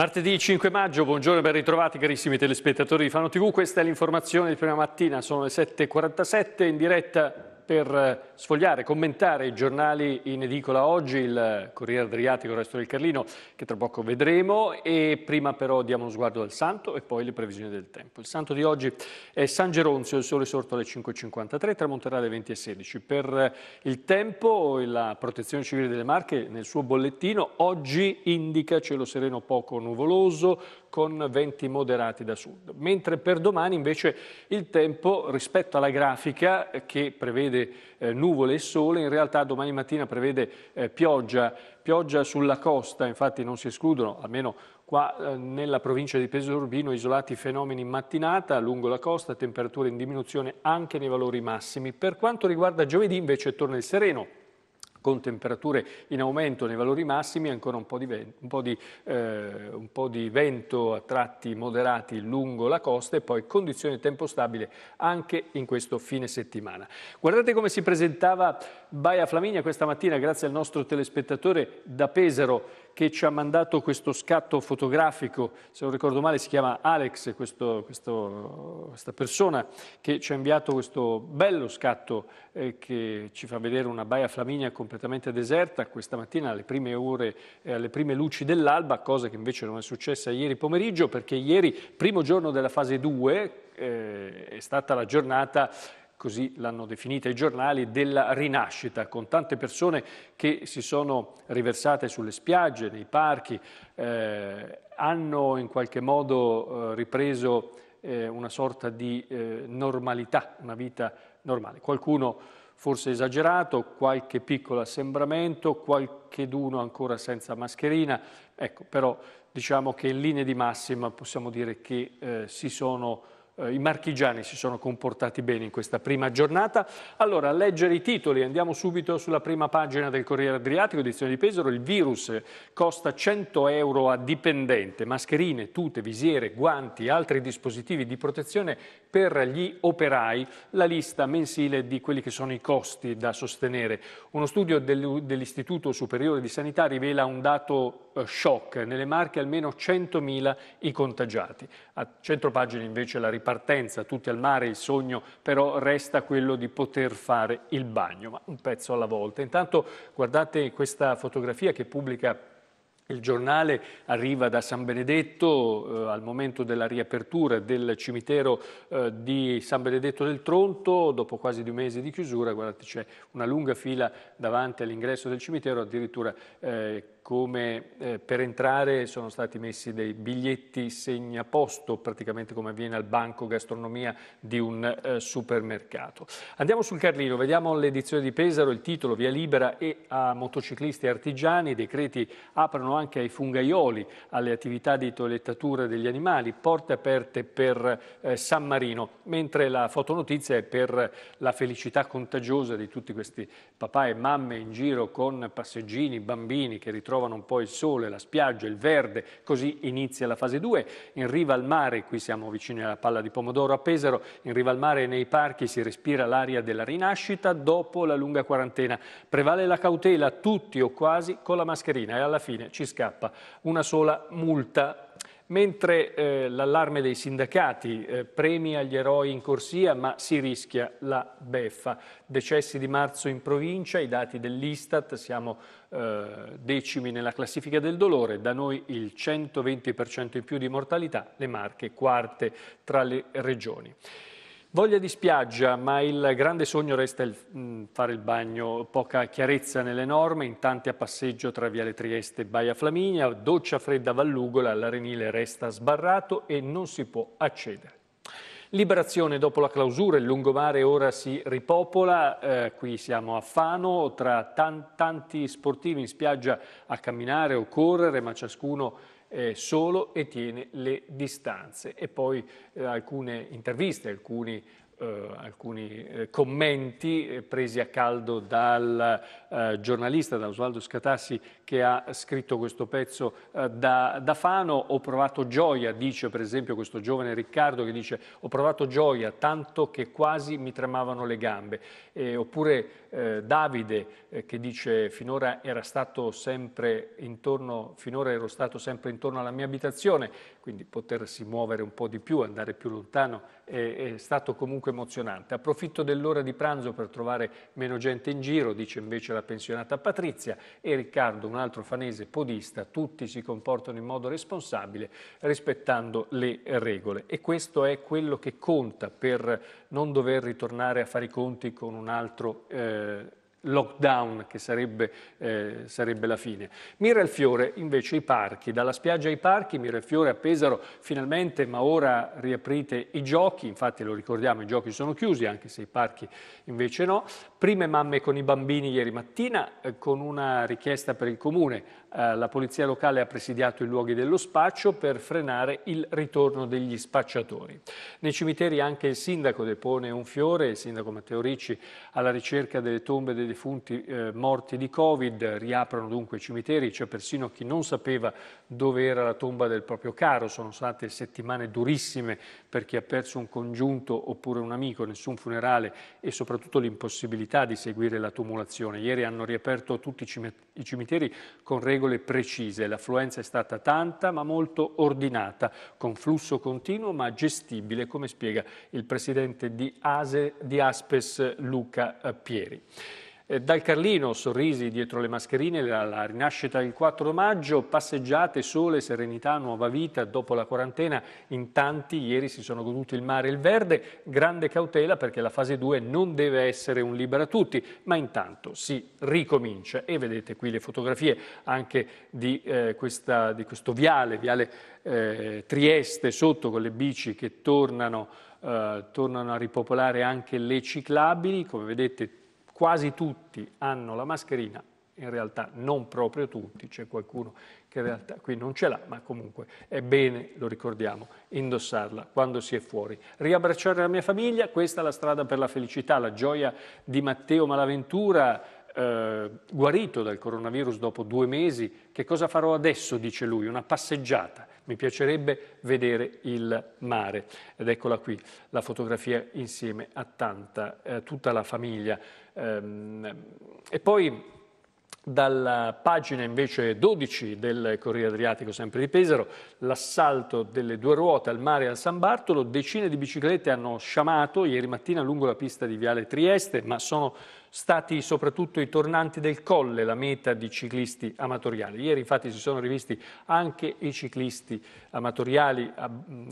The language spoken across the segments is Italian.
Martedì 5 maggio, buongiorno e ben ritrovati carissimi telespettatori di Fano TV, questa è l'informazione di prima mattina, sono le 7.47 in diretta per eh, sfogliare, commentare i giornali in edicola oggi, il Corriere Adriatico, il resto del Carlino, che tra poco vedremo, e prima però diamo uno sguardo al Santo e poi le previsioni del tempo. Il Santo di oggi è San Geronzio, il sole sorto alle 5.53, tramonterà alle 20.16. Per eh, il tempo la Protezione Civile delle Marche nel suo bollettino oggi indica cielo sereno poco nuvoloso, con venti moderati da sud. Mentre per domani invece il tempo rispetto alla grafica che prevede eh, nuvole e sole, in realtà domani mattina prevede eh, pioggia, pioggia sulla costa, infatti non si escludono, almeno Qua eh, nella provincia di Pesorbino isolati fenomeni in mattinata, lungo la costa temperature in diminuzione anche nei valori massimi. Per quanto riguarda giovedì invece torna il sereno, con temperature in aumento nei valori massimi, ancora un po' di, vento, un po di, eh, un po di vento a tratti moderati lungo la costa e poi condizioni di tempo stabile anche in questo fine settimana. Guardate come si presentava Baia Flaminia questa mattina grazie al nostro telespettatore da Pesaro che ci ha mandato questo scatto fotografico, se non ricordo male si chiama Alex, questo, questo, questa persona che ci ha inviato questo bello scatto eh, che ci fa vedere una baia Flaminia completamente deserta questa mattina alle prime ore, eh, alle prime luci dell'alba, cosa che invece non è successa ieri pomeriggio perché ieri, primo giorno della fase 2, eh, è stata la giornata così l'hanno definita i giornali, della rinascita, con tante persone che si sono riversate sulle spiagge, nei parchi, eh, hanno in qualche modo eh, ripreso eh, una sorta di eh, normalità, una vita normale. Qualcuno forse esagerato, qualche piccolo assembramento, qualcheduno ancora senza mascherina, ecco, però diciamo che in linea di massima possiamo dire che eh, si sono eh, i marchigiani si sono comportati bene in questa prima giornata. Allora, a leggere i titoli, andiamo subito sulla prima pagina del Corriere Adriatico, edizione di Pesaro, il virus costa 100 euro a dipendente, mascherine, tute, visiere, guanti, altri dispositivi di protezione per gli operai, la lista mensile di quelli che sono i costi da sostenere. Uno studio dell'Istituto Superiore di Sanità rivela un dato eh, shock, nelle Marche almeno 100.000 i contagiati. A 100 pagine invece la riparazione partenza, tutti al mare, il sogno però resta quello di poter fare il bagno, ma un pezzo alla volta. Intanto guardate questa fotografia che pubblica il giornale arriva da San Benedetto eh, al momento della riapertura del cimitero eh, di San Benedetto del Tronto, dopo quasi due mesi di chiusura, guardate c'è una lunga fila davanti all'ingresso del cimitero, addirittura eh, come eh, per entrare sono stati messi dei biglietti segnaposto, praticamente come avviene al banco gastronomia di un eh, supermercato. Andiamo sul Carlino, vediamo l'edizione di Pesaro, il titolo Via Libera e a motociclisti e artigiani, i decreti aprono anche ai fungaioli, alle attività di toilettatura degli animali, porte aperte per eh, San Marino, mentre la fotonotizia è per la felicità contagiosa di tutti questi papà e mamme in giro con passeggini, bambini che ritrovano trovano un po' il sole, la spiaggia, il verde, così inizia la fase 2. In riva al mare, qui siamo vicini alla palla di pomodoro a Pesaro, in riva al mare e nei parchi si respira l'aria della rinascita dopo la lunga quarantena. Prevale la cautela, tutti o quasi, con la mascherina e alla fine ci scappa una sola multa Mentre eh, l'allarme dei sindacati eh, premia gli eroi in corsia, ma si rischia la beffa. Decessi di marzo in provincia, i dati dell'Istat, siamo eh, decimi nella classifica del dolore, da noi il 120% in più di mortalità, le Marche quarte tra le regioni. Voglia di spiaggia, ma il grande sogno resta il, mm, fare il bagno. Poca chiarezza nelle norme, in tanti a passeggio tra Viale Trieste e Baia Flaminia, doccia fredda Vallugola, l'arenile resta sbarrato e non si può accedere. Liberazione dopo la clausura, il lungomare ora si ripopola, eh, qui siamo a Fano, tra tan tanti sportivi in spiaggia a camminare o correre, ma ciascuno eh, solo e tiene le distanze. E poi eh, alcune interviste, alcuni, eh, alcuni eh, commenti eh, presi a caldo dal eh, giornalista, da Osvaldo Scatassi, che ha scritto questo pezzo da, da Fano. Ho provato gioia, dice per esempio questo giovane Riccardo, che dice ho provato gioia tanto che quasi mi tremavano le gambe. oppure eh, Davide eh, che dice finora era stato sempre intorno, finora ero stato sempre intorno alla mia abitazione, quindi potersi muovere un po' di più, andare più lontano è, è stato comunque emozionante. Approfitto dell'ora di pranzo per trovare meno gente in giro, dice invece la pensionata Patrizia e Riccardo, un altro fanese podista, tutti si comportano in modo responsabile rispettando le regole e questo è quello che conta per non dover ritornare a fare i conti con un altro eh, lockdown che sarebbe, eh, sarebbe, la fine. Mira il fiore invece i parchi, dalla spiaggia ai parchi, Mira il fiore a Pesaro finalmente, ma ora riaprite i giochi, infatti lo ricordiamo i giochi sono chiusi anche se i parchi invece no, prime mamme con i bambini ieri mattina eh, con una richiesta per il comune. Eh, la polizia locale ha presidiato i luoghi dello spaccio per frenare il ritorno degli spacciatori. Nei cimiteri anche il sindaco depone un fiore, il sindaco Matteo Ricci alla ricerca delle tombe dei defunti eh, morti di Covid, riaprono dunque i cimiteri, c'è persino chi non sapeva dove era la tomba del proprio caro, sono state settimane durissime per chi ha perso un congiunto oppure un amico, nessun funerale e soprattutto l'impossibilità di seguire la tumulazione. Ieri hanno riaperto tutti i cimiteri con regole precise, l'affluenza è stata tanta ma molto ordinata, con flusso continuo ma gestibile, come spiega il presidente di, Ase, di Aspes Luca eh, Pieri. Eh, dal Carlino, sorrisi dietro le mascherine, la, la rinascita il 4 maggio, passeggiate, sole, serenità, nuova vita dopo la quarantena. In tanti ieri si sono goduti il mare e il verde. Grande cautela perché la fase 2 non deve essere un libera tutti, ma intanto si ricomincia. E vedete qui le fotografie anche di, eh, questa, di questo viale, viale eh, Trieste sotto con le bici che tornano, eh, tornano a ripopolare anche le ciclabili, come vedete quasi tutti hanno la mascherina, in realtà non proprio tutti, c'è qualcuno che in realtà qui non ce l'ha, ma comunque è bene, lo ricordiamo, indossarla quando si è fuori. Riabbracciare la mia famiglia, questa è la strada per la felicità, la gioia di Matteo Malaventura, eh, guarito dal coronavirus dopo due mesi, che cosa farò adesso, dice lui, una passeggiata, mi piacerebbe vedere il mare. Ed eccola qui, la fotografia insieme a tanta, eh, tutta la famiglia. Ehm, e poi dalla eh, pagina invece 12 del Corriere Adriatico, sempre di Pesaro, l'assalto delle due ruote al mare e al San Bartolo, decine di biciclette hanno sciamato ieri mattina lungo la pista di Viale Trieste, ma sono stati soprattutto i tornanti del Colle la meta di ciclisti amatoriali. Ieri infatti si sono rivisti anche i ciclisti amatoriali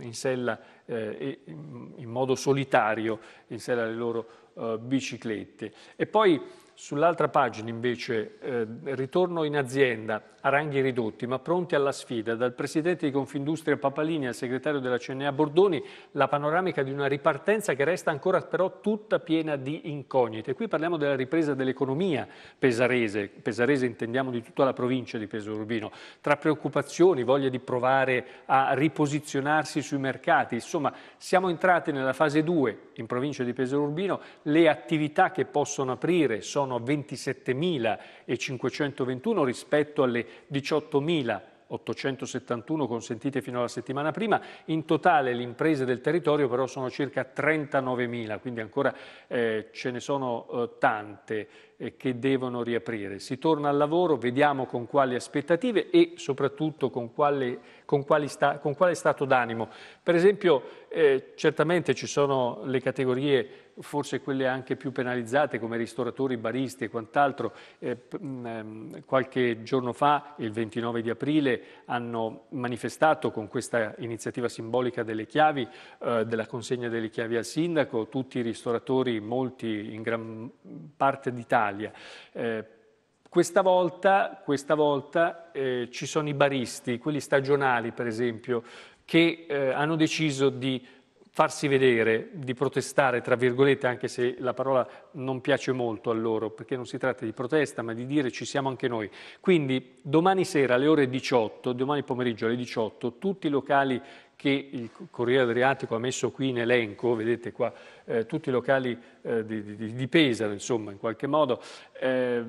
in sella, eh, in modo solitario in sella alle loro eh, biciclette. E poi Sull'altra pagina invece, eh, ritorno in azienda a ranghi ridotti ma pronti alla sfida. Dal presidente di Confindustria Papalini al segretario della CNA Bordoni la panoramica di una ripartenza che resta ancora però tutta piena di incognite. Qui parliamo della ripresa dell'economia pesarese, pesarese intendiamo di tutta la provincia di Pesaro Urbino, tra preoccupazioni, voglia di provare a riposizionarsi sui mercati. Insomma, siamo entrati nella fase 2 in provincia di Pesaro Urbino, le attività che possono aprire sono 27.521 rispetto alle 18.000 871 consentite fino alla settimana prima. In totale le imprese del territorio però sono circa 39.000, quindi ancora eh, ce ne sono eh, tante eh, che devono riaprire. Si torna al lavoro, vediamo con quali aspettative e soprattutto con, quale, con, sta, con quale stato d'animo. Per esempio eh, certamente ci sono le categorie forse quelle anche più penalizzate come ristoratori, baristi e quant'altro. Eh, mm, ehm, qualche giorno fa, il 29 di aprile, hanno manifestato con questa iniziativa simbolica delle chiavi, eh, della consegna delle chiavi al sindaco, tutti i ristoratori, molti in gran parte d'Italia. Eh, questa volta, questa volta eh, ci sono i baristi, quelli stagionali per esempio, che eh, hanno deciso di farsi vedere, di protestare, tra virgolette, anche se la parola non piace molto a loro, perché non si tratta di protesta, ma di dire ci siamo anche noi. Quindi domani sera alle ore 18, domani pomeriggio alle 18, tutti i locali che il Corriere Adriatico ha messo qui in elenco, vedete qua eh, tutti i locali eh, di, di, di, Pesaro, insomma, in qualche modo, eh,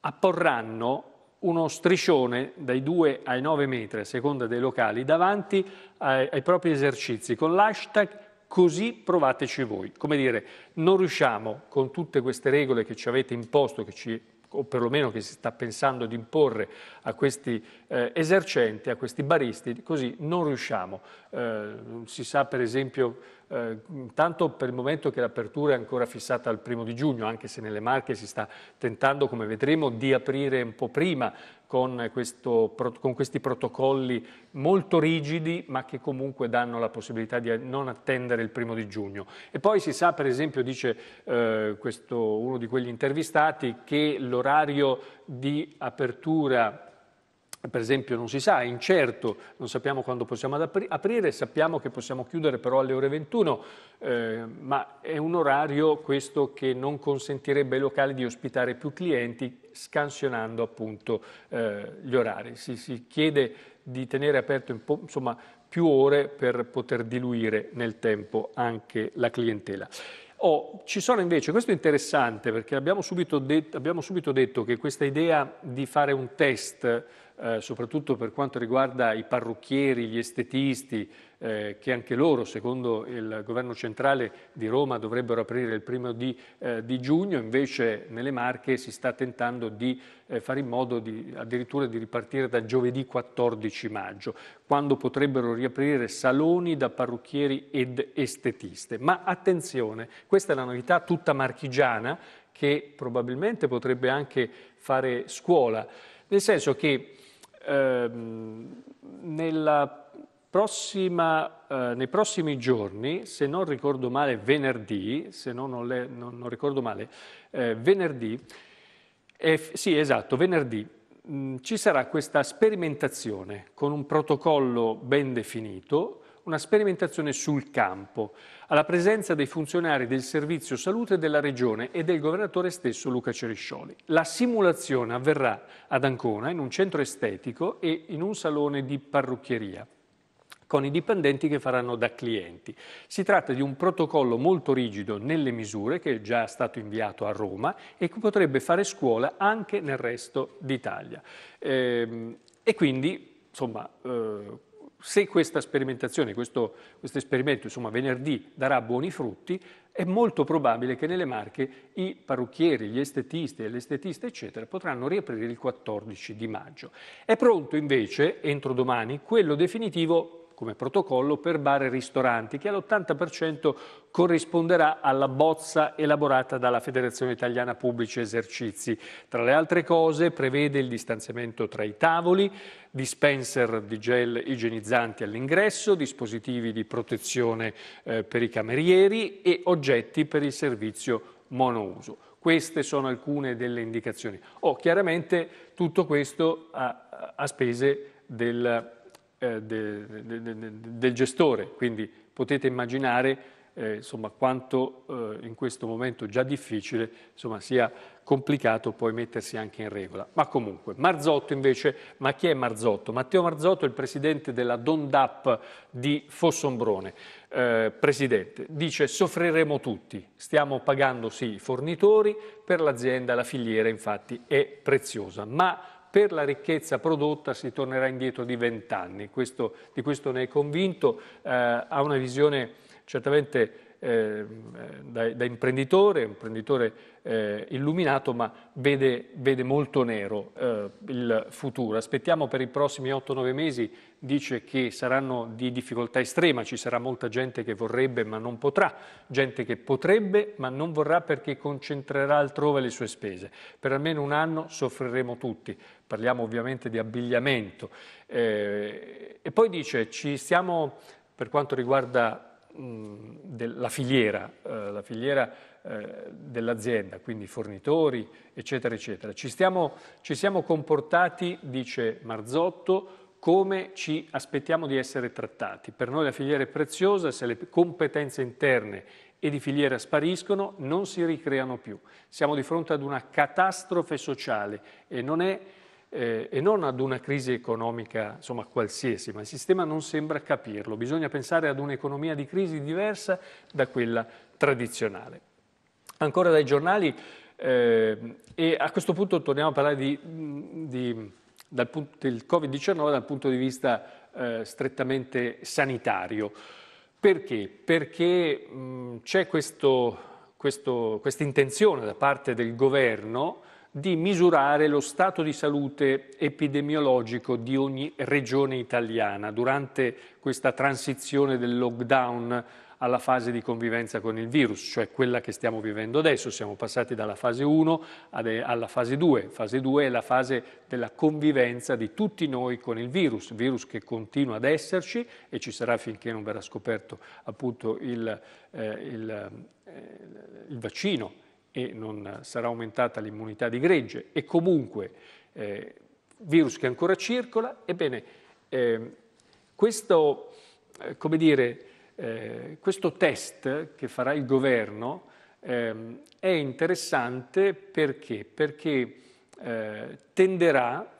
apporranno uno striscione dai 2 ai 9 metri, a seconda dei locali, davanti ai, ai propri esercizi, con l'hashtag così provateci voi. Come dire, non riusciamo con tutte queste regole che ci avete imposto, che ci o perlomeno che si sta pensando di imporre a questi eh, esercenti, a questi baristi, così non riusciamo. Eh, si sa per esempio, eh, intanto per il momento che l'apertura è ancora fissata al primo di giugno, anche se nelle Marche si sta tentando, come vedremo, di aprire un po' prima con, questo, con, questi protocolli molto rigidi ma che comunque danno la possibilità di non attendere il primo di giugno. E poi si sa, per esempio, dice eh, questo, uno di quegli intervistati, che l'orario di apertura per esempio non si sa, è incerto, non sappiamo quando possiamo apri- aprire, sappiamo che possiamo chiudere però alle ore 21, eh, ma è un orario questo che non consentirebbe ai locali di ospitare più clienti scansionando appunto eh, gli orari. Si, si, chiede di tenere aperto insomma, più ore per poter diluire nel tempo anche la clientela. Oh, ci sono invece, questo è interessante perché abbiamo subito, det- abbiamo subito detto che questa idea di fare un test eh, soprattutto per quanto riguarda i parrucchieri, gli estetisti, eh, che anche loro, secondo il governo centrale di Roma, dovrebbero aprire il primo di, eh, di giugno, invece nelle Marche si sta tentando di eh, fare in modo di, addirittura di ripartire da giovedì 14 maggio, quando potrebbero riaprire saloni da parrucchieri ed estetiste. Ma attenzione, questa è la novità tutta marchigiana che probabilmente potrebbe anche fare scuola, nel senso che Ehm, nella prossima, eh, nei prossimi giorni, se non ricordo male venerdì, se non, le, non, non ricordo male, eh, venerdì, sì esatto, venerdì, mm, ci sarà questa sperimentazione con un protocollo ben definito una sperimentazione sul campo, alla presenza dei funzionari del Servizio Salute della Regione e del governatore stesso Luca Ceriscioli. La simulazione avverrà ad Ancona in un centro estetico e in un salone di parrucchieria con i dipendenti che faranno da clienti. Si tratta di un protocollo molto rigido nelle misure che è già stato inviato a Roma e che potrebbe fare scuola anche nel resto d'Italia. Ehm, e, quindi, insomma, eh, se questa sperimentazione, questo, questo esperimento, insomma, venerdì darà buoni frutti, è molto probabile che nelle Marche i parrucchieri, gli estetisti e le estetiste, eccetera, potranno riaprire il 14 di maggio. È pronto invece, entro domani, quello definitivo come protocollo per bar e ristoranti, che all'80% corrisponderà alla bozza elaborata dalla Federazione Italiana Pubblici Esercizi. Tra le altre cose prevede il distanziamento tra i tavoli, dispenser di gel igienizzanti all'ingresso, dispositivi di protezione eh, per i camerieri e oggetti per il servizio monouso. Queste sono alcune delle indicazioni. Oh, chiaramente tutto questo a, a spese del eh, de, de, de, del gestore, quindi potete immaginare eh, insomma, quanto eh, in questo momento già difficile insomma, sia complicato poi mettersi anche in regola. Ma comunque, Marzotto invece, ma chi è Marzotto? Matteo Marzotto è il presidente della Dondap di Fossombrone. Eh, presidente, dice soffriremo tutti, stiamo pagando sì i fornitori, per l'azienda la filiera infatti è preziosa, ma per la ricchezza prodotta si tornerà indietro di vent'anni, di questo ne è convinto, eh, ha una visione certamente Ehm, da, da, imprenditore, imprenditore eh, illuminato, ma vede, vede molto nero eh, il futuro. Aspettiamo per i prossimi 8-9 mesi, dice che saranno di difficoltà estrema, ci sarà molta gente che vorrebbe ma non potrà, gente che potrebbe ma non vorrà perché concentrerà altrove le sue spese. Per almeno un anno soffriremo tutti parliamo ovviamente di abbigliamento. Eh, e poi dice, ci stiamo, per quanto riguarda della filiera, la filiera eh, eh, dell'azienda, quindi fornitori, eccetera, eccetera. Ci, stiamo, ci siamo comportati, dice Marzotto, come ci aspettiamo di essere trattati. Per noi la filiera è preziosa, se le competenze interne e di filiera spariscono, non si ricreano più. Siamo di fronte ad una catastrofe sociale e non è eh, e non ad una crisi economica insomma, qualsiasi, ma il sistema non sembra capirlo. Bisogna pensare ad un'economia di crisi diversa da quella tradizionale. Ancora dai giornali, eh, e a questo punto torniamo a parlare di, di, punto, del Covid-19 dal punto di vista eh, strettamente sanitario. Perché? Perché mh, c'è questa intenzione da parte del governo di misurare lo stato di salute epidemiologico di ogni regione italiana durante questa transizione del lockdown alla fase di convivenza con il virus, cioè quella che stiamo vivendo adesso. Siamo passati dalla fase 1 alla fase 2. Fase 2 è la fase della convivenza di tutti noi con il virus, virus che continua ad esserci e ci sarà finché non verrà scoperto appunto il, eh, il, eh, il vaccino e non sarà aumentata l'immunità di gregge e comunque eh, virus che ancora circola, ebbene eh, questo, eh, come dire, eh, questo test che farà il governo ehm, è interessante perché? Perché eh, tenderà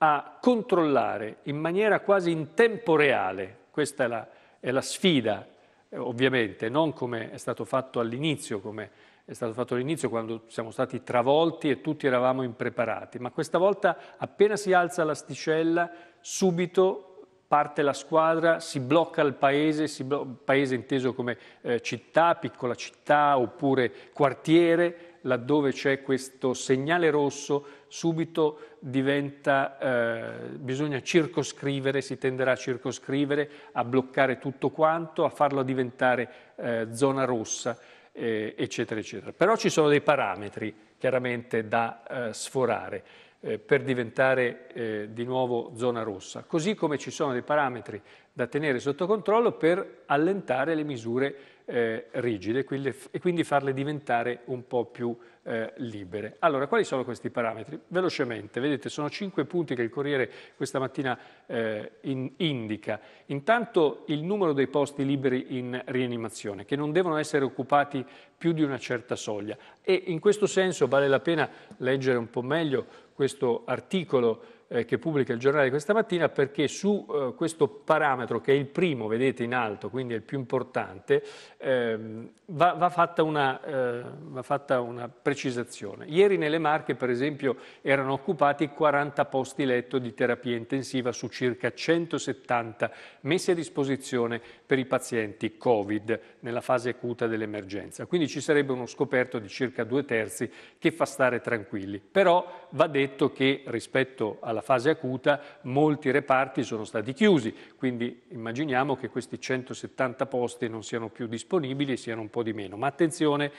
a controllare in maniera quasi in tempo reale, questa è la, è la sfida eh, ovviamente, non come è stato fatto all'inizio, come è stato fatto all'inizio quando siamo stati travolti e tutti eravamo impreparati, ma questa volta appena si alza l'asticella subito parte la squadra, si blocca il paese, blo- paese inteso come eh, città, piccola città oppure quartiere, laddove c'è questo segnale rosso subito diventa, eh, bisogna circoscrivere, si tenderà a circoscrivere, a bloccare tutto quanto, a farlo diventare eh, zona rossa eh, eccetera, eccetera. Però ci sono dei parametri chiaramente da eh, sforare eh, per diventare eh, di nuovo zona rossa, così come ci sono dei parametri da tenere sotto controllo per allentare le misure eh, rigide quindi, e quindi farle diventare un po' più eh, libere. Allora, quali sono questi parametri? Velocemente, vedete, sono cinque punti che il Corriere questa mattina eh, in, indica. Intanto il numero dei posti liberi in rianimazione, che non devono essere occupati più di una certa soglia. E in questo senso vale la pena leggere un po' meglio questo articolo eh, che pubblica il giornale questa mattina perché su eh, questo parametro, che è il primo, vedete in alto, quindi è il più importante, ehm, va, va, fatta una, eh, va, fatta una, precisazione. Ieri nelle Marche, per esempio, erano occupati 40 posti letto di terapia intensiva su circa 170 messi a disposizione per i pazienti Covid nella fase acuta dell'emergenza. Quindi ci sarebbe uno scoperto di circa due terzi che fa stare tranquilli. Però va detto che rispetto alla dalla fase acuta molti reparti sono stati chiusi, quindi immaginiamo che questi 170 posti non siano più disponibili siano un po' di meno. Ma attenzione,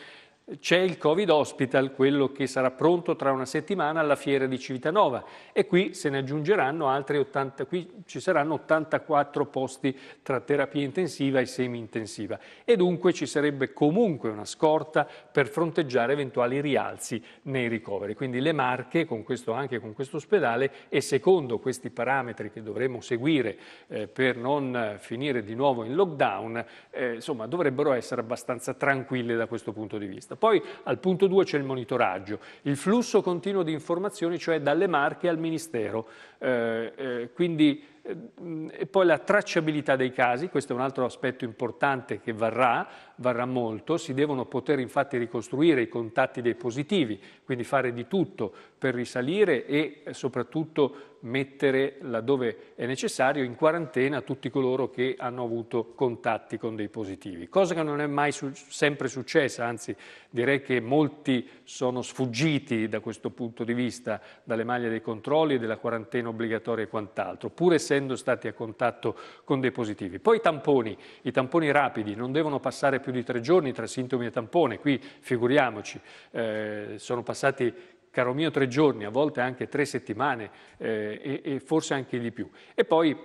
c'è il Covid Hospital, quello che sarà pronto tra una settimana alla fiera di Civitanova e qui se ne aggiungeranno altri 80, qui ci saranno 84 posti tra terapia intensiva e semi-intensiva e dunque ci sarebbe comunque una scorta per fronteggiare eventuali rialzi nei ricoveri. Quindi le Marche, con questo, anche con questo ospedale e secondo questi parametri che dovremmo seguire eh, per non finire di nuovo in lockdown, eh, insomma dovrebbero essere abbastanza tranquille da questo punto di vista. Poi al punto 2 c'è il monitoraggio, il flusso continuo di informazioni, cioè dalle marche al Ministero. Eh, eh, quindi, eh, e poi la tracciabilità dei casi, questo è un altro aspetto importante che varrà, varrà molto, si devono poter infatti ricostruire i contatti dei positivi, quindi fare di tutto per risalire e soprattutto mettere laddove è necessario in quarantena tutti coloro che hanno avuto contatti con dei positivi, cosa che non è mai su sempre successa, anzi direi che molti sono sfuggiti da questo punto di vista dalle maglie dei controlli, e della quarantena obbligatoria e quant'altro, pur essendo stati a contatto con dei positivi. Poi i tamponi, i tamponi rapidi non devono passare più più di tre giorni tra sintomi e tampone, qui figuriamoci, eh, sono passati caro mio tre giorni, a volte anche tre settimane eh, e, e forse anche di più. E poi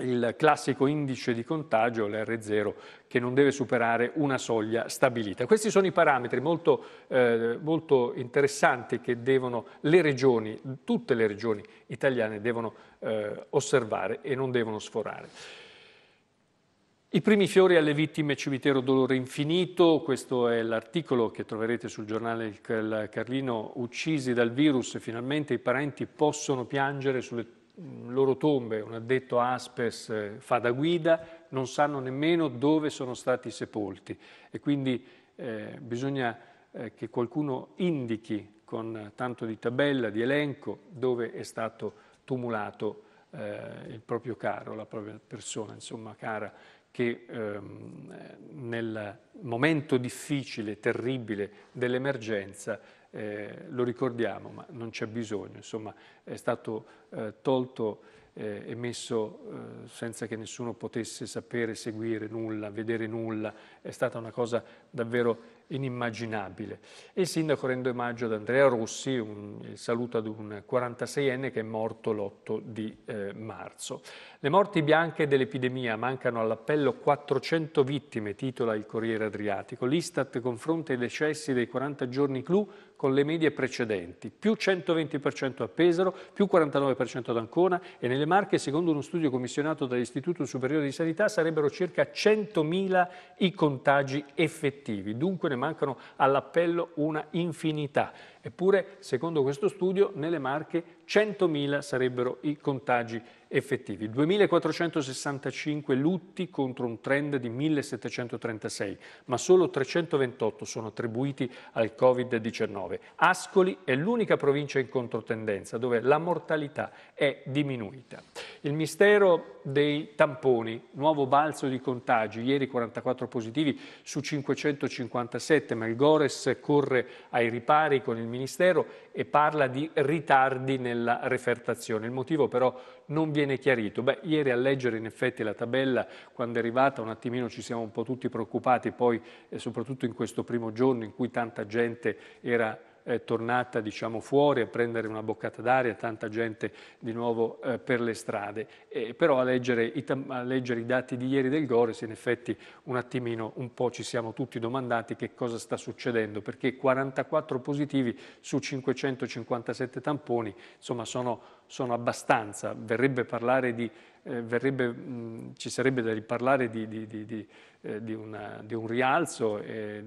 il classico indice di contagio, l'R0, che non deve superare una soglia stabilita. Questi sono i parametri molto, eh, molto interessanti che devono le regioni, tutte le regioni italiane devono eh, osservare e non devono sforare. I primi fiori alle vittime cimitero dolore infinito, questo è l'articolo che troverete sul giornale Il Carlino, uccisi dal virus, finalmente i parenti possono piangere sulle mm, loro tombe, un addetto Aspes eh, fa da guida, non sanno nemmeno dove sono stati sepolti e quindi eh, bisogna eh, che qualcuno indichi con tanto di tabella, di elenco, dove è stato tumulato eh, il proprio caro, la propria persona, insomma, cara che ehm, nel momento difficile, terribile dell'emergenza, eh, lo ricordiamo, ma non c'è bisogno, insomma è stato eh, tolto eh, e messo eh, senza che nessuno potesse sapere, seguire nulla, vedere nulla, è stata una cosa davvero inimmaginabile. E il sindaco rende omaggio ad Andrea Rossi, un, il eh, saluto ad un 46enne che è morto l'8 di eh, marzo. Le morti bianche dell'epidemia mancano all'appello 400 vittime, titola il Corriere Adriatico. L'Istat confronta i decessi dei 40 giorni clou con le medie precedenti, più 120% a Pesaro, più 49% ad Ancona e nelle Marche, secondo uno studio commissionato dall'Istituto Superiore di Sanità, sarebbero circa 100.000 i contagi effettivi, dunque ne mancano all'appello una infinità. Eppure, secondo questo studio, nelle Marche 100.000 sarebbero i contagi effettivi effettivi. 2465 lutti contro un trend di 1736, ma solo 328 sono attribuiti al Covid-19. Ascoli è l'unica provincia in controtendenza dove la mortalità è diminuita. Il mistero dei tamponi, nuovo balzo di contagi, ieri 44 positivi su 557, ma il Gores corre ai ripari con il Ministero e parla di ritardi nella refertazione. Il motivo però non viene chiarito. Beh, ieri a leggere in effetti la tabella, quando è arrivata un attimino ci siamo un po' tutti preoccupati, poi eh, soprattutto in questo primo giorno in cui tanta gente era eh, tornata diciamo, fuori a prendere una boccata d'aria, tanta gente di nuovo eh, per le strade. Eh, però a leggere, i, a leggere, i, dati di ieri del Gores in effetti un attimino un po' ci siamo tutti domandati che cosa sta succedendo, perché 44 positivi su 557 tamponi insomma, sono, sono abbastanza, verrebbe parlare di eh, verrebbe, mh, ci sarebbe da riparlare di, di, di, eh, di una, un rialzo eh,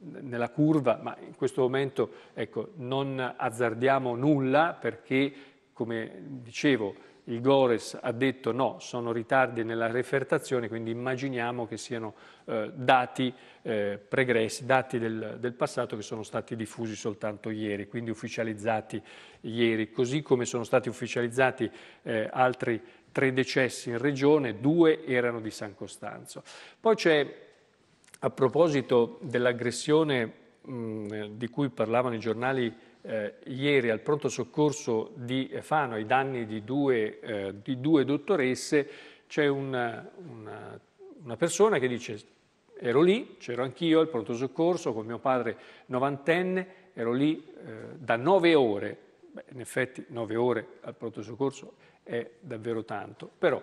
nella curva, ma in questo momento ecco, non azzardiamo nulla perché, come dicevo, il Gores ha detto no, sono ritardi nella refertazione, quindi immaginiamo che siano eh, dati eh, pregressi, dati del, del, passato che sono stati diffusi soltanto ieri, quindi ufficializzati ieri, così come sono stati ufficializzati eh, altri tre decessi in regione, due erano di San Costanzo. Poi c'è, a proposito dell'aggressione mh, di cui parlavano i giornali eh, ieri al pronto soccorso di Fano ai danni di due, eh, di due dottoresse, c'è una, una, una persona che dice ero lì, c'ero anch'io al pronto soccorso con mio padre novantenne, ero lì eh, da nove ore, Beh, in effetti nove ore al pronto soccorso è davvero tanto. Però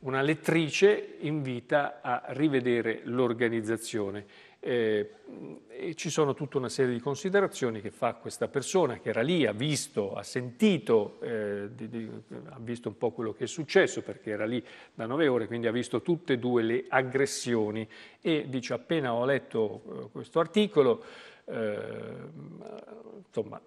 una lettrice invita a rivedere l'organizzazione. Eh, ci sono tutta una serie di considerazioni che fa questa persona che era lì, ha visto, ha sentito, eh, di, di, ha visto un po' quello che è successo perché era lì da nove ore, quindi ha visto tutte e due le aggressioni e dice appena ho letto eh, questo articolo, eh, insomma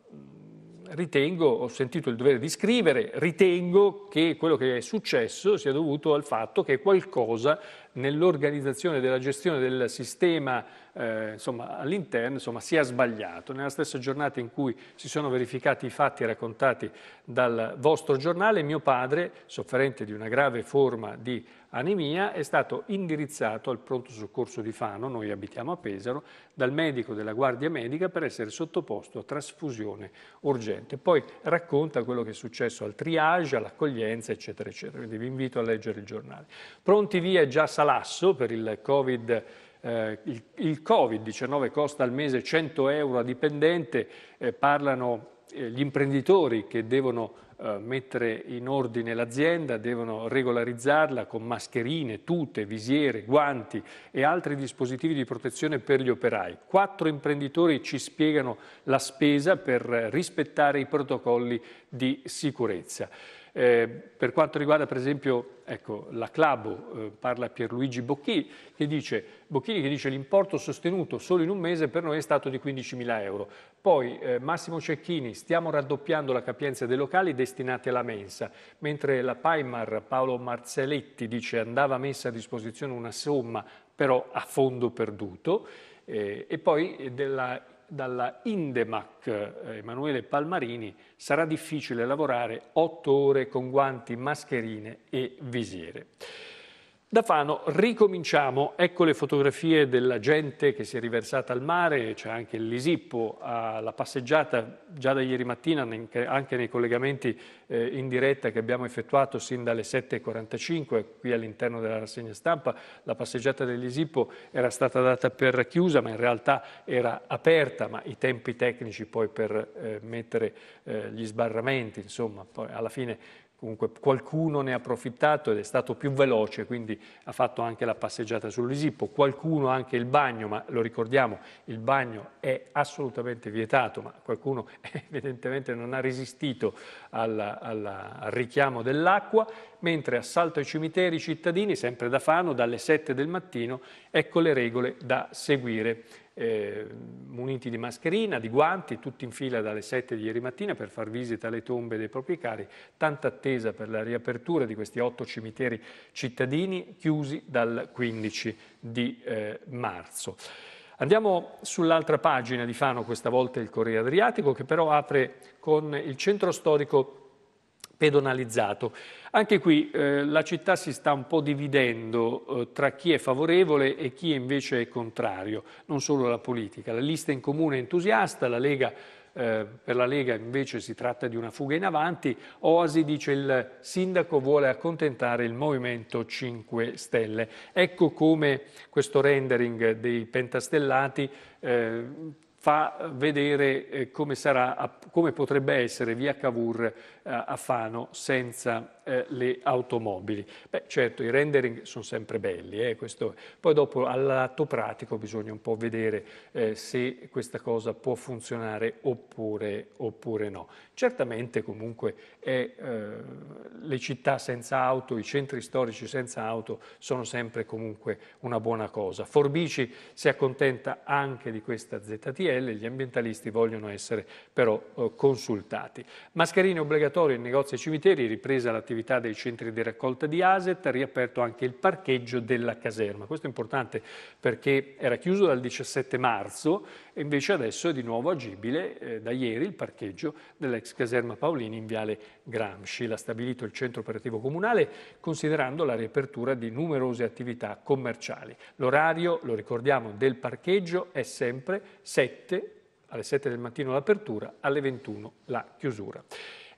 ritengo, ho sentito il dovere di scrivere, ritengo che quello che è successo sia dovuto al fatto che qualcosa nell'organizzazione della gestione del sistema eh, insomma, all'interno insomma, sia sbagliato. Nella stessa giornata in cui si sono verificati i fatti raccontati dal vostro giornale, mio padre, sofferente di una grave forma di anemia, è stato indirizzato al pronto soccorso di Fano, noi abitiamo a Pesaro, dal medico della Guardia Medica per essere sottoposto a trasfusione urgente docente. Poi racconta quello che è successo al triage, all'accoglienza, eccetera, eccetera. Quindi vi invito a leggere il giornale. Pronti via già Salasso per il Covid. Eh, il, il Covid-19 costa al mese 100 euro a dipendente, eh, parlano eh, gli imprenditori che devono eh, mettere in ordine l'azienda, devono regolarizzarla con mascherine, tute, visiere, guanti e altri dispositivi di protezione per gli operai. Quattro imprenditori ci spiegano la spesa per rispettare i protocolli di sicurezza. Eh, per quanto riguarda per esempio ecco, la Club, eh, parla Pierluigi Bocchini che, dice, Bocchini che dice l'importo sostenuto solo in un mese per noi è stato di 15.000 euro. Poi eh, Massimo Cecchini, stiamo raddoppiando la capienza dei locali destinati alla mensa, mentre la Paimar Paolo Marzelletti dice andava messa a disposizione una somma però a fondo perduto. Eh, e poi eh, della dalla Indemac eh, Emanuele Palmarini sarà difficile lavorare otto ore con guanti, mascherine e visiere. Da Fano ricominciamo, ecco le fotografie della gente che si è riversata al mare, c'è anche l'Isippo, la passeggiata già da ieri mattina, anche nei collegamenti eh, in diretta che abbiamo effettuato sin dalle 7.45 qui all'interno della rassegna stampa, la passeggiata dell'Isippo era stata data per chiusa ma in realtà era aperta, ma i tempi tecnici poi per eh, mettere eh, gli sbarramenti, insomma, poi alla fine comunque qualcuno ne ha approfittato ed è stato più veloce, quindi ha fatto anche la passeggiata sull'Isippo, qualcuno anche il bagno, ma lo ricordiamo, il bagno è assolutamente vietato, ma qualcuno evidentemente non ha resistito alla, alla, al richiamo dell'acqua, mentre assalto ai cimiteri cittadini, sempre da Fano, dalle 7 del mattino, ecco le regole da seguire eh, muniti di mascherina, di guanti, tutti in fila dalle 7 di ieri mattina per far visita alle tombe dei propri cari, tanta attesa per la riapertura di questi otto cimiteri cittadini chiusi dal 15 di eh, marzo. Andiamo sull'altra pagina di Fano, questa volta il Corriere Adriatico, che però apre con il centro storico pedonalizzato. Anche qui eh, la città si sta un po' dividendo eh, tra chi è favorevole e chi invece è contrario, non solo la politica. La lista in comune è entusiasta, la Lega, eh, per la Lega invece si tratta di una fuga in avanti, Oasi dice il sindaco vuole accontentare il Movimento 5 Stelle. Ecco come questo rendering dei pentastellati eh, fa vedere eh, come, sarà, come potrebbe essere via Cavour eh, a Fano senza eh, le automobili. Beh, certo, i rendering sono sempre belli, eh, poi dopo all'atto pratico bisogna un po' vedere eh, se questa cosa può funzionare oppure, oppure no. Certamente comunque è, eh, le città senza auto, i centri storici senza auto sono sempre comunque una buona cosa. Forbici si accontenta anche di questa ZTL, gli ambientalisti vogliono essere però eh, consultati. Mascherine obbligatorie in negozi e cimiteri, ripresa l'attività l'attività dei centri di raccolta di ASET, riaperto anche il parcheggio della caserma. Questo è importante perché era chiuso dal 17 marzo e invece adesso è di nuovo agibile eh, da ieri il parcheggio dell'ex caserma Paolini in Viale Gramsci. L'ha stabilito il centro operativo comunale considerando la riapertura di numerose attività commerciali. L'orario, lo ricordiamo, del parcheggio è sempre 7 alle 7 del mattino l'apertura, alle 21 la chiusura.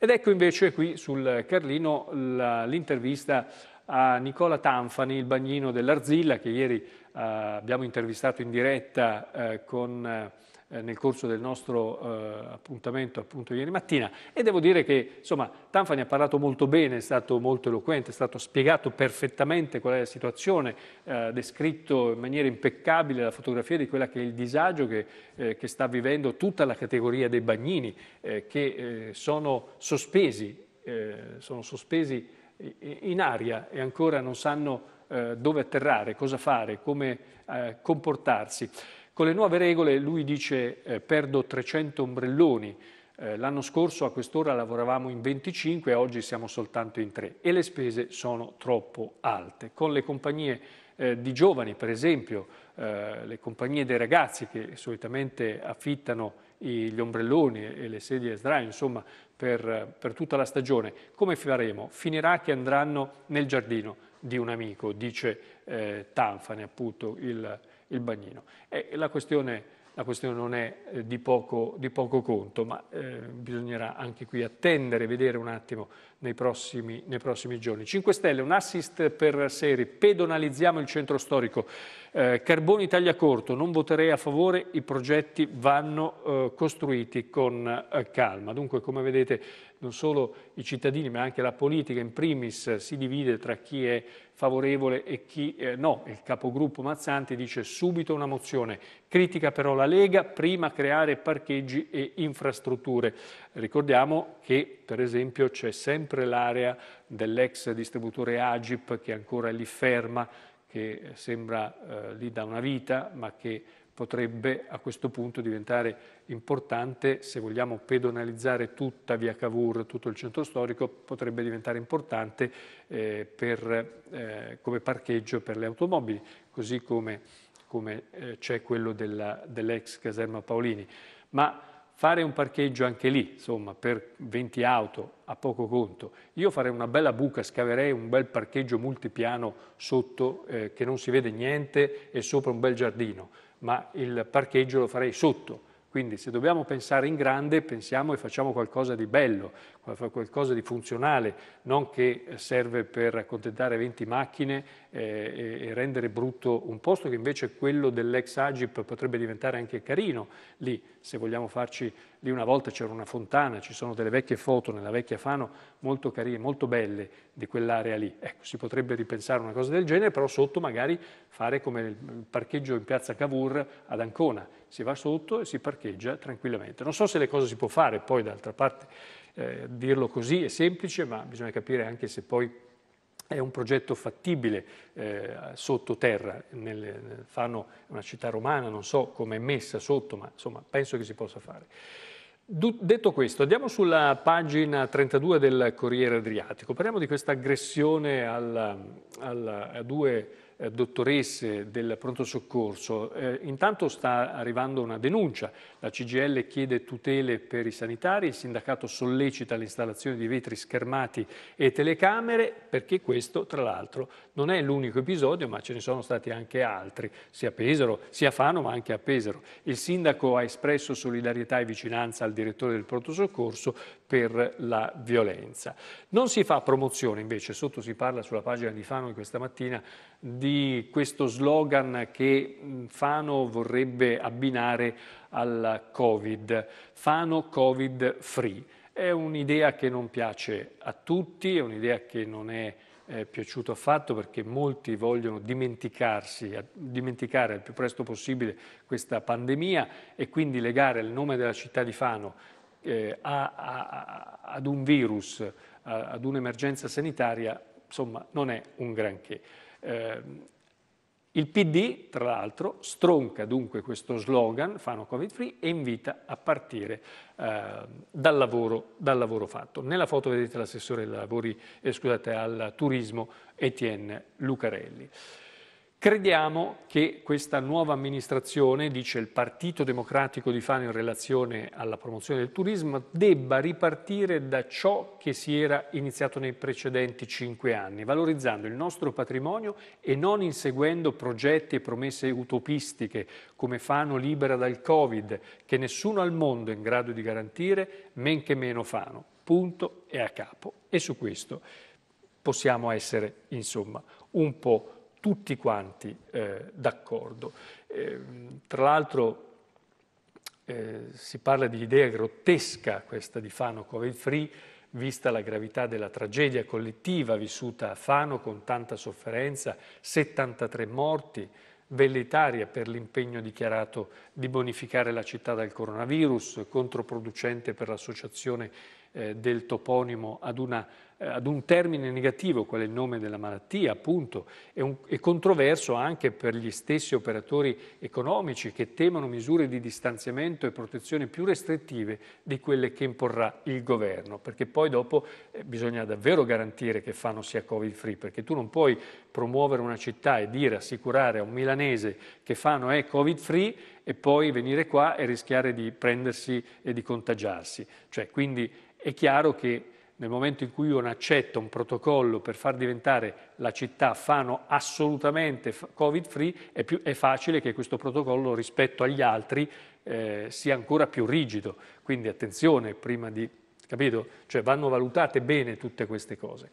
Ed ecco invece qui sul Carlino l'intervista a Nicola Tanfani, il bagnino dell'Arzilla, che ieri eh, abbiamo intervistato in diretta eh, con eh, eh, nel corso del nostro eh, appuntamento appunto ieri mattina e devo dire che insomma Tanfani ha parlato molto bene, è stato molto eloquente, è stato spiegato perfettamente qual è la situazione, eh, ha descritto in maniera impeccabile la fotografia di quella che è il disagio che, eh, che sta vivendo tutta la categoria dei bagnini eh, che eh, sono sospesi, sono sospesi in aria e ancora non sanno dove atterrare, cosa fare, come comportarsi. Con le nuove regole lui dice eh, perdo 300 ombrelloni, eh, l'anno scorso a quest'ora lavoravamo in 25 oggi siamo soltanto in 3 e le spese sono troppo alte. Con le compagnie eh, di giovani, per esempio, eh, le compagnie dei ragazzi che solitamente affittano gli ombrelloni e le sedie a sdraio, insomma, per, per tutta la stagione, come faremo? Finirà che andranno nel giardino di un amico, dice eh, Tanfane, appunto, il il bagnino. Eh, la, questione, la, questione, non è eh, di, poco, di poco, conto, ma eh, bisognerà anche qui attendere, vedere un attimo nei prossimi, nei prossimi, giorni. 5 Stelle, un assist per serie, pedonalizziamo il centro storico. Eh, Carboni taglia corto, non voterei a favore, i progetti vanno eh, costruiti con calma. Dunque, come vedete, non solo i cittadini ma anche la politica in primis si divide tra chi è favorevole e chi eh, no. Il capogruppo Mazzanti dice subito una mozione, critica però la Lega, prima creare parcheggi e infrastrutture. Ricordiamo che per esempio c'è sempre l'area dell'ex distributore Agip che ancora lì ferma, che sembra eh, lì da una vita ma che potrebbe a questo punto diventare importante, se vogliamo pedonalizzare tutta via Cavour, tutto il centro storico, potrebbe diventare importante eh, per, eh, come parcheggio per le automobili, così come, come eh, c'è quello della, dell'ex caserma Paolini. Ma fare un parcheggio anche lì, insomma, per 20 auto a poco conto. Io farei una bella buca, scaverei un bel parcheggio multipiano sotto eh, che non si vede niente e sopra un bel giardino, ma il parcheggio lo farei sotto. Quindi se dobbiamo pensare in grande, pensiamo e facciamo qualcosa di bello, qualcosa di funzionale, non che serve per accontentare 20 macchine eh, e rendere brutto un posto che invece quello dell'ex Agip potrebbe diventare anche carino lì, se vogliamo farci lì una volta c'era una fontana, ci sono delle vecchie foto nella vecchia Fano molto carine, molto belle di quell'area lì. Ecco, si potrebbe ripensare una cosa del genere, però sotto magari fare come il parcheggio in piazza Cavour ad Ancona, si va sotto e si parcheggia tranquillamente. Non so se le cose si può fare, poi d'altra parte eh, dirlo così è semplice, ma bisogna capire anche se poi è un progetto fattibile eh, sottoterra, nel, fanno una città romana, non so come è messa sotto, ma insomma penso che si possa fare. Du detto questo, andiamo sulla pagina 32 del Corriere Adriatico, parliamo di questa aggressione a due eh, dottoresse del pronto soccorso, eh, intanto sta arrivando una denuncia. La CGL chiede tutele per i sanitari, il sindacato sollecita l'installazione di vetri schermati e telecamere, perché questo, tra l'altro, non è l'unico episodio, ma ce ne sono stati anche altri, sia a Pesaro, sia a Fano, ma anche a Pesaro. Il sindaco ha espresso solidarietà e vicinanza al direttore del pronto soccorso per la violenza. Non si fa promozione invece, sotto si parla sulla pagina di Fano di questa mattina, di questo slogan che Fano vorrebbe abbinare al Covid, Fano Covid Free. È un'idea che non piace a tutti, è un'idea che non è eh, piaciuto affatto perché molti vogliono dimenticarsi, eh, dimenticare al più presto possibile questa pandemia e quindi legare il nome della città di Fano eh, a, a, ad un virus, a, ad un'emergenza sanitaria, insomma, non è un granché. Eh, il PD, tra l'altro, stronca dunque questo slogan, fanno Covid free, e invita a partire eh, dal, lavoro, dal, lavoro, fatto. Nella foto vedete l'assessore lavori, eh, scusate, al turismo Etienne Lucarelli. Crediamo che questa nuova amministrazione, dice il Partito Democratico di Fano in relazione alla promozione del turismo, debba ripartire da ciò che si era iniziato nei precedenti cinque anni, valorizzando il nostro patrimonio e non inseguendo progetti e promesse utopistiche come Fano libera dal Covid, che nessuno al mondo è in grado di garantire, men che meno Fano. Punto e a capo. E su questo possiamo essere, insomma, un po' tutti quanti eh, d'accordo. Eh, tra l'altro eh, si parla di idea grottesca questa di Fano Covid Free, vista la gravità della tragedia collettiva vissuta a Fano con tanta sofferenza, 73 morti, velletaria per l'impegno dichiarato di bonificare la città dal coronavirus, controproducente per l'associazione eh, del toponimo ad una eh, ad un termine negativo, qual è il nome della malattia, appunto, è, un, è, controverso anche per gli stessi operatori economici che temono misure di distanziamento e protezione più restrittive di quelle che imporrà il governo, perché poi dopo eh, bisogna davvero garantire che Fano sia Covid free, perché tu non puoi promuovere una città e dire, assicurare a un milanese che Fano è Covid free e poi venire qua e rischiare di prendersi e di contagiarsi. Cioè, quindi è chiaro che nel momento in cui uno accetta un protocollo per far diventare la città Fano assolutamente covid free, è, più, è facile che questo protocollo rispetto agli altri eh, sia ancora più rigido. Quindi attenzione prima di, capito? Cioè vanno valutate bene tutte queste cose.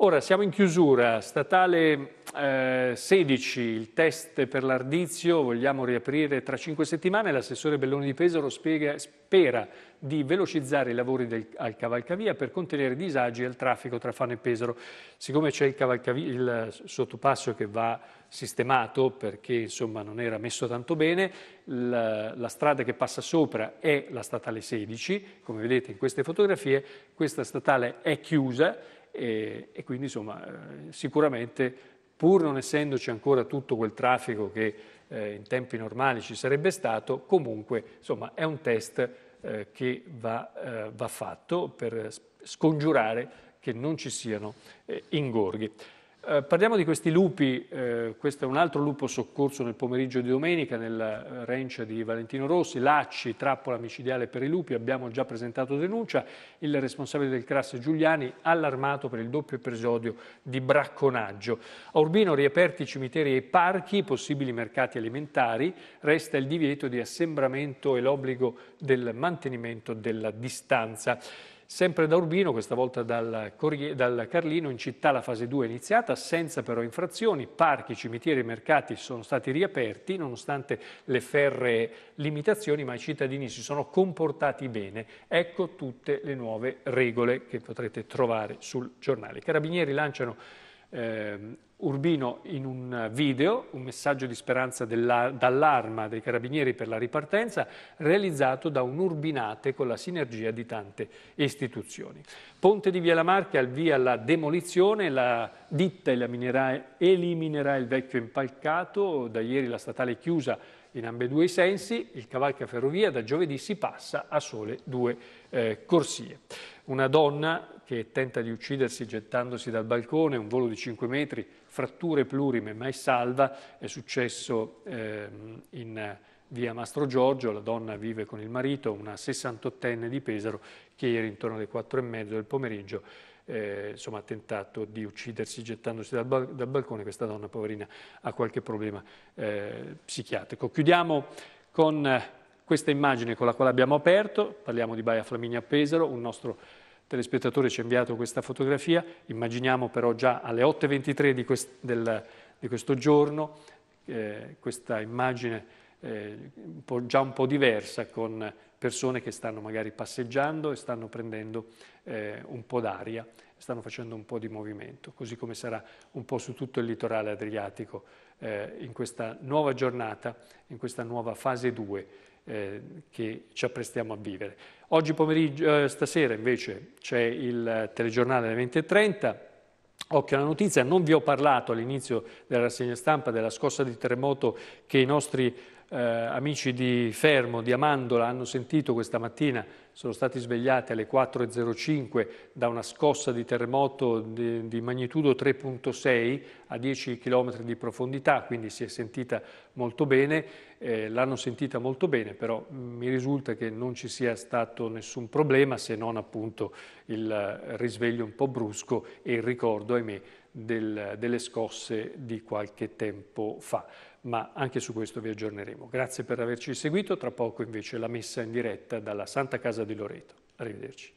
Ora siamo in chiusura, statale eh, 16, il test per l'ardizio, vogliamo riaprire tra cinque settimane, l'assessore Belloni di Pesaro spiega, spera di velocizzare i lavori del, al cavalcavia per contenere disagi al traffico tra Fano e Pesaro. Siccome c'è il, il sottopasso che va sistemato perché insomma non era messo tanto bene, la, la, strada che passa sopra è la statale 16, come vedete in queste fotografie, questa statale è chiusa e, e quindi insomma eh, sicuramente pur non essendoci ancora tutto quel traffico che eh, in tempi normali ci sarebbe stato, comunque insomma è un test eh, che va, eh, va, fatto per scongiurare che non ci siano eh, ingorghi. Eh, parliamo di questi lupi, eh, questo è un altro lupo soccorso nel pomeriggio di domenica nel eh, ranch di Valentino Rossi, lacci, trappola micidiale per i lupi, abbiamo già presentato denuncia, il responsabile del CRAS Giuliani allarmato per il doppio episodio di bracconaggio. A Urbino riaperti i cimiteri e i parchi, possibili mercati alimentari, resta il divieto di assembramento e l'obbligo del mantenimento della distanza. Sempre da Urbino, questa volta dal, dal Carlino, in città la fase 2 è iniziata senza però infrazioni, parchi, cimitieri e mercati sono stati riaperti nonostante le ferre limitazioni, ma i cittadini si sono comportati bene. Ecco tutte le nuove regole che potrete trovare sul giornale. I carabinieri lanciano eh, Urbino in un video, un messaggio di speranza dall'arma dei carabinieri per la ripartenza, realizzato da un Urbinate con la sinergia di tante istituzioni. Ponte di Via La Marca al via la demolizione, la ditta eliminerà, eliminerà il vecchio impalcato, da ieri la statale chiusa in ambedue i sensi, il cavalca ferrovia da giovedì si passa a sole due eh, corsie. Una donna che tenta di uccidersi gettandosi dal balcone, un volo di 5 metri, fratture plurime, mai salva, è successo eh, in via Mastro Giorgio, la donna vive con il marito, una 68enne di Pesaro, che ieri intorno alle 4 e mezzo del pomeriggio eh, insomma, ha tentato di uccidersi gettandosi dal, bal dal, balcone, questa donna poverina ha qualche problema eh, psichiatrico. Chiudiamo con questa immagine con la quale abbiamo aperto, parliamo di Baia Flaminia Pesaro, un nostro telespettatore ci ha inviato questa fotografia, immaginiamo però già alle 8.23 di, quest, del, di questo giorno eh, questa immagine eh, un già un po' diversa con persone che stanno magari passeggiando e stanno prendendo eh, un po' d'aria, stanno facendo un po' di movimento, così come sarà un po' su tutto il litorale adriatico eh, in questa nuova giornata, in questa nuova fase 2 eh, che ci apprestiamo a vivere. Oggi pomeriggio, eh, stasera invece c'è il telegiornale alle 20.30, Occhio alla notizia, non vi ho parlato all'inizio della rassegna stampa della scossa di terremoto che i nostri eh, amici di Fermo, di Amandola hanno sentito questa mattina sono stati svegliati alle 4.05 da una scossa di terremoto di, di magnitudo 3.6 a 10 km di profondità, quindi si è sentita molto bene, eh, l'hanno sentita molto bene, però mi risulta che non ci sia stato nessun problema se non appunto il risveglio un po' brusco e il ricordo, ahimè, del, delle scosse di qualche tempo fa ma anche su questo vi aggiorneremo. Grazie per averci seguito, tra poco invece la messa in diretta dalla Santa Casa di Loreto. Arrivederci.